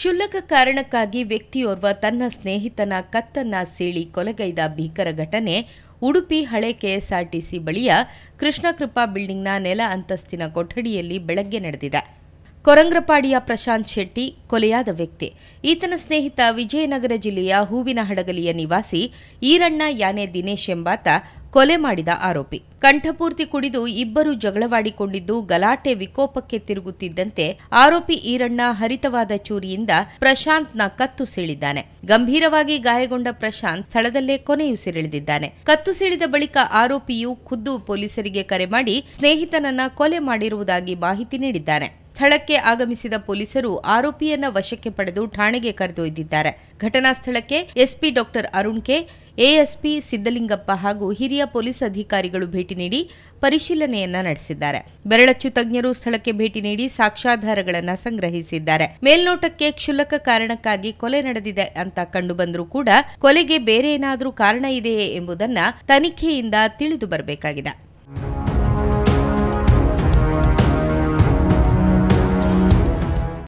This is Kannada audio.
ಕ್ಷುಲ್ಲಕ ಕಾರಣಕ್ಕಾಗಿ ವ್ಯಕ್ತಿಯೋರ್ವ ತನ್ನ ಸ್ನೇಹಿತನ ಕತ್ತನ್ನ ಸೀಳಿ ಕೊಲೆಗೈದ ಭೀಕರ ಘಟನೆ ಉಡುಪಿ ಹಳೆ ಕೆಎಸ್ಆರ್ಟಿಸಿ ಬಳಿಯ ಕೃಷ್ಣಕೃಪಾ ಬಿಲ್ಡಿಂಗ್ನ ನೆಲ ಅಂತಸ್ತಿನ ಕೊಠಡಿಯಲ್ಲಿ ಬೆಳಗ್ಗೆ ನಡೆದಿದೆ ಕೊರಂಗ್ರಪಾಡಿಯ ಪ್ರಶಾಂತ್ ಶೆಟ್ಟಿ ಕೊಲೆಯಾದ ವ್ಯಕ್ತಿ ಈತನ ಸ್ನೇಹಿತ ವಿಜಯನಗರ ಜಿಲ್ಲೆಯ ಹೂವಿನ ಹಡಗಲಿಯ ನಿವಾಸಿ ಈರಣ್ಣ ಯಾನೆ ದಿನೇಶ್ ಎಂಬಾತ ಕೊಲೆ ಮಾಡಿದ ಆರೋಪಿ ಕಂಠಪೂರ್ತಿ ಕುಡಿದು ಇಬ್ಬರು ಜಗಳವಾಡಿಕೊಂಡಿದ್ದು ಗಲಾಟೆ ವಿಕೋಪಕ್ಕೆ ತಿರುಗುತ್ತಿದ್ದಂತೆ ಆರೋಪಿ ಈರಣ್ಣ ಹರಿತವಾದ ಚೂರಿಯಿಂದ ಪ್ರಶಾಂತ್ನ ಕತ್ತು ಸೀಳಿದ್ದಾನೆ ಗಂಭೀರವಾಗಿ ಗಾಯಗೊಂಡ ಪ್ರಶಾಂತ್ ಸ್ಥಳದಲ್ಲೇ ಕೊನೆಯುಸಿರೆಳೆದಿದ್ದಾನೆ ಕತ್ತು ಸೀಳಿದ ಬಳಿಕ ಆರೋಪಿಯು ಖುದ್ದು ಪೊಲೀಸರಿಗೆ ಕರೆ ಮಾಡಿ ಸ್ನೇಹಿತನನ್ನ ಕೊಲೆ ಮಾಡಿರುವುದಾಗಿ ಮಾಹಿತಿ ನೀಡಿದ್ದಾನೆ ಸ್ಥಳಕ್ಕೆ ಆಗಮಿಸಿದ ಪೊಲೀಸರು ಆರೋಪಿಯನ್ನ ವಶಕ್ಕೆ ಪಡೆದು ಠಾಣೆಗೆ ಕರೆದೊಯ್ದಿದ್ದಾರೆ ಘಟನಾ ಸ್ಥಳಕ್ಕೆ SP doctor Arun K ASP Siddalingappa ಹಾಗೂ ಹಿರಿಯ ಪೊಲೀಸ್ ಅಧಿಕಾರಿಗಳು ಭೇಟಿ ನೀಡಿ ಪರಿಶೀಲನೆಯನ್ನ ನಡೆಸಿದ್ದಾರೆ ಬೆರಳಚ್ಚು ತಜ್ಞರು ಸ್ಥಳಕ್ಕೆ ಭೇಟಿ ನೀಡಿ ಸಾಕ್ಷ್ಯಾಧಾರಗಳನ್ನು ಸಂಗ್ರಹಿಸಿದ್ದಾರೆ ಮೇಲ್ನೋಟಕ್ಕೆ ಕ್ಷುಲ್ಲಕ ಕಾರಣಕ್ಕಾಗಿ ಕೊಲೆ ನಡೆದಿದೆ ಅಂತ ಕಂಡುಬಂದರೂ ಕೂಡ ಕೊಲೆಗೆ ಬೇರೆ ಏನಾದರೂ ಕಾರಣ ಇದೆಯೇ ಎಂಬುದನ್ನ ತನಿಖೆಯಿಂದ ತಿಳಿದು ಬರಬೇಕಾಗಿದೆ